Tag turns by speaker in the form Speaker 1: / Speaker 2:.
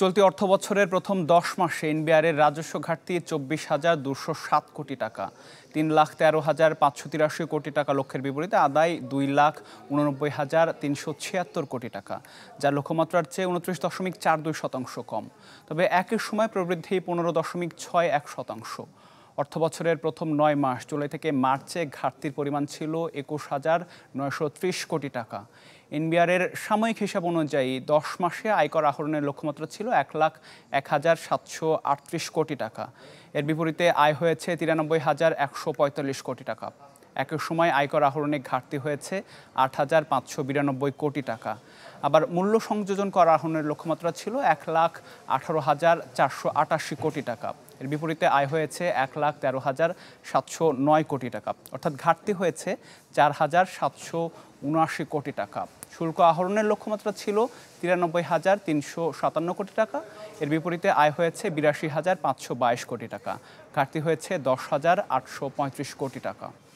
Speaker 1: চলতি অর্থ বছরের প্রথম দশ মাসে এনবিআরের রাজস্ব ঘাটতি চব্বিশ হাজার দুশো সাত কোটি টাকা তিন লাখ তেরো হাজার পাঁচশো তিরাশি কোটি টাকা লক্ষ্যের বিপরীতে আদায় দুই লাখ উননব্বই হাজার তিনশো ছিয়াত্তর কোটি টাকা যা লক্ষ্যমাত্রার চেয়ে উনত্রিশ দশমিক চার দুই শতাংশ কম তবে একই সময় প্রবৃদ্ধি পনেরো দশমিক ছয় এক শতাংশ অর্থ বছরের প্রথম নয় মাস জুলাই থেকে মার্চে ঘাটতির পরিমাণ ছিল একুশ হাজার নয়শো ত্রিশ কোটি টাকা এনবিআরের সাময়িক হিসাব অনুযায়ী দশ মাসে আয়কর আহরণের লক্ষ্যমাত্রা ছিল এক লাখ এক হাজার সাতশো আটত্রিশ কোটি টাকা এর বিপরীতে আয় হয়েছে তিরানব্বই হাজার একশো পঁয়তাল্লিশ কোটি টাকা একই সময় আয়কর আহরণে ঘাটতি হয়েছে আট হাজার পাঁচশো বিরানব্বই কোটি টাকা আবার মূল্য সংযোজন কর আহরণের লক্ষ্যমাত্রা ছিল এক লাখ আঠারো হাজার চারশো আটাশি কোটি টাকা এর বিপরীতে আয় হয়েছে এক লাখ তেরো হাজার সাতশো নয় কোটি টাকা অর্থাৎ ঘাটতি হয়েছে চার হাজার সাতশো উনআশি কোটি টাকা শুল্ক আহরণের লক্ষ্যমাত্রা ছিল তিরানব্বই হাজার তিনশো সাতান্ন কোটি টাকা এর বিপরীতে আয় হয়েছে বিরাশি হাজার পাঁচশো বাইশ কোটি টাকা ঘাটতি হয়েছে দশ হাজার আটশো পঁয়ত্রিশ কোটি টাকা